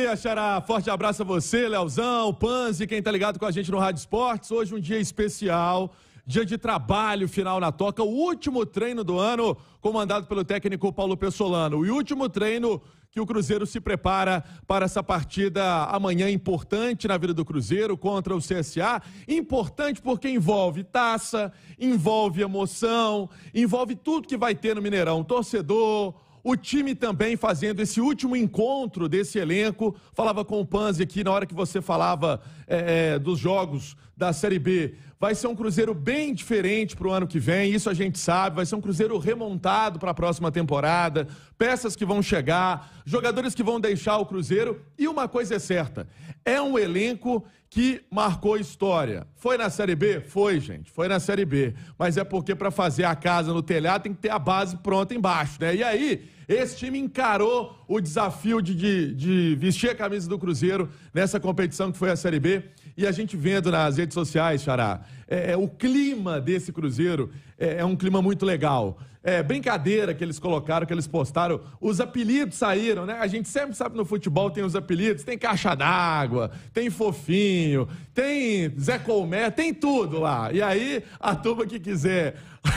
dia, Xará. Forte abraço a você, Leozão, Panzi, quem tá ligado com a gente no Rádio Esportes. Hoje um dia especial, dia de trabalho final na toca, o último treino do ano, comandado pelo técnico Paulo Pessolano. E último treino que o Cruzeiro se prepara para essa partida amanhã importante na vida do Cruzeiro contra o CSA. Importante porque envolve taça, envolve emoção, envolve tudo que vai ter no Mineirão. Torcedor, o time também fazendo esse último encontro desse elenco. Falava com o Panzi aqui na hora que você falava é, é dos jogos da Série B. Vai ser um Cruzeiro bem diferente para o ano que vem, isso a gente sabe. Vai ser um Cruzeiro remontado para a próxima temporada, peças que vão chegar, jogadores que vão deixar o Cruzeiro. E uma coisa é certa: é um elenco que marcou história. Foi na Série B? Foi, gente, foi na Série B. Mas é porque para fazer a casa no telhado tem que ter a base pronta embaixo, né? E aí, esse time encarou o desafio de, de, de vestir a camisa do Cruzeiro nessa competição que foi a Série B e a gente vendo nas redes sociais, Xará, é, é o clima desse Cruzeiro é, é um clima muito legal. É, brincadeira que eles colocaram, que eles postaram. Os apelidos saíram, né? A gente sempre sabe no futebol tem os apelidos, tem caixa d'água, tem fofinho, tem Zé Colmé, tem tudo lá. E aí, a turma que quiser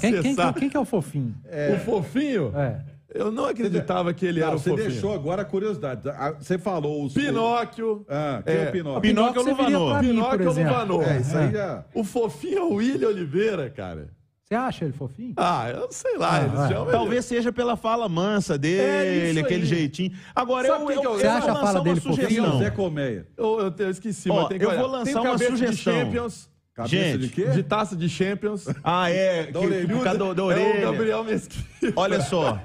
quem, acessar... Quem, quem, quem que é o fofinho? É... O fofinho? É. Eu não acreditava que ele não, era o fofinho. Você deixou agora a curiosidade. Você falou os. Pinóquio. Ah, quem é, é o Pinóquio? Pinóquio é o Pinóquio é o É, isso aí é. é... O fofinho é o William Oliveira, cara. Você acha ele fofinho? Ah, eu sei lá. Ah, é. Talvez seja pela fala mansa dele, é aquele jeitinho. Agora, Sabe eu, que é eu, eu, você eu acha a fala dele sugestão. Zé Colmeia. Eu, eu, esqueci, Ó, mas tem que Eu vou lançar uma sugestão. De Cabeça Gente, de quê? De taça de Champions. Ah, é. Da que, orelhuda. Da, da orelha. É o Gabriel Mesquita. Olha só.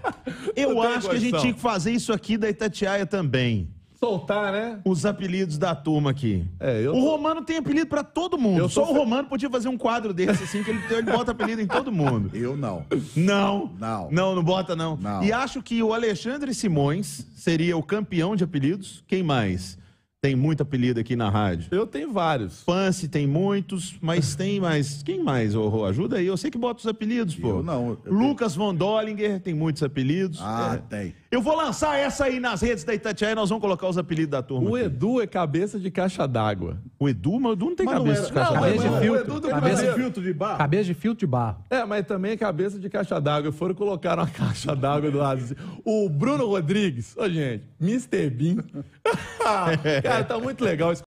Eu acho que a gente tinha que fazer isso aqui da Itatiaia também. Soltar, né? Os apelidos da turma aqui. É, eu... O Romano tem apelido para todo mundo. Eu Só o fe... Romano podia fazer um quadro desse, assim, que ele, ele bota apelido em todo mundo. Eu não. Não. Não. Não, não bota, não. não. E acho que o Alexandre Simões seria o campeão de apelidos. Quem mais? tem muito apelido aqui na rádio. Eu tenho vários. Pance tem muitos, mas tem mais. Quem mais, ô, Ajuda aí, eu sei que bota os apelidos, pô. Eu não. Eu Lucas tenho... Von Dollinger tem muitos apelidos. Ah, é. tem. Eu vou lançar essa aí nas redes da Itatiaia e nós vamos colocar os apelidos da turma. O aqui. Edu é cabeça de caixa d'água. O Edu, mas o Edu não tem mas cabeça não de caixa d'água. Cabeça de filtro. Cabeça, cabeça de filtro de barro. Cabeça de filtro de barro. É, mas também é cabeça de caixa d'água. Foram colocar uma caixa d'água do lado. O Bruno Rodrigues, ô gente, Mr. Bean. Cara, tá muito legal esse